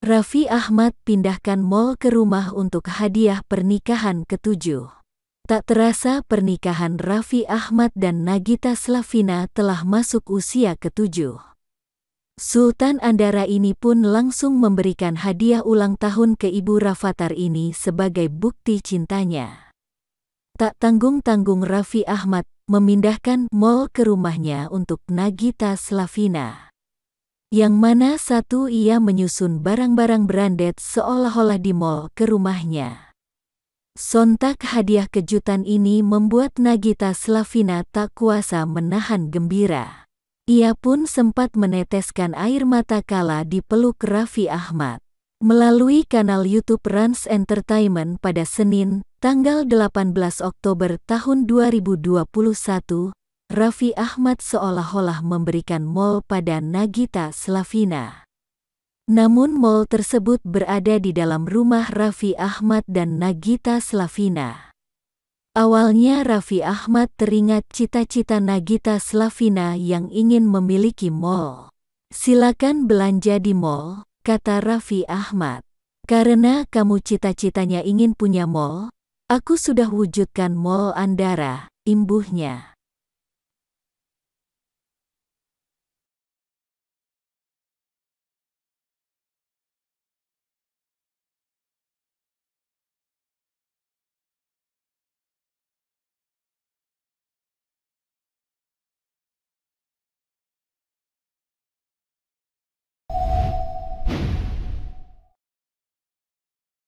Raffi Ahmad pindahkan mall ke rumah untuk hadiah pernikahan ketujuh. Tak terasa pernikahan Raffi Ahmad dan Nagita Slavina telah masuk usia ketujuh. Sultan Andara ini pun langsung memberikan hadiah ulang tahun ke ibu Rafathar ini sebagai bukti cintanya. Tak tanggung-tanggung Raffi Ahmad memindahkan mall ke rumahnya untuk Nagita Slavina yang mana satu ia menyusun barang-barang branded seolah-olah di mall ke rumahnya. Sontak hadiah kejutan ini membuat Nagita Slavina tak kuasa menahan gembira. Ia pun sempat meneteskan air mata kala di peluk Raffi Ahmad. Melalui kanal YouTube Rans Entertainment pada Senin, tanggal 18 Oktober tahun 2021, Raffi Ahmad seolah-olah memberikan mall pada Nagita Slavina. Namun mall tersebut berada di dalam rumah Raffi Ahmad dan Nagita Slavina. Awalnya Raffi Ahmad teringat cita-cita Nagita Slavina yang ingin memiliki mall. Silakan belanja di mall, kata Raffi Ahmad. Karena kamu cita-citanya ingin punya mall, aku sudah wujudkan mall Andara, imbuhnya.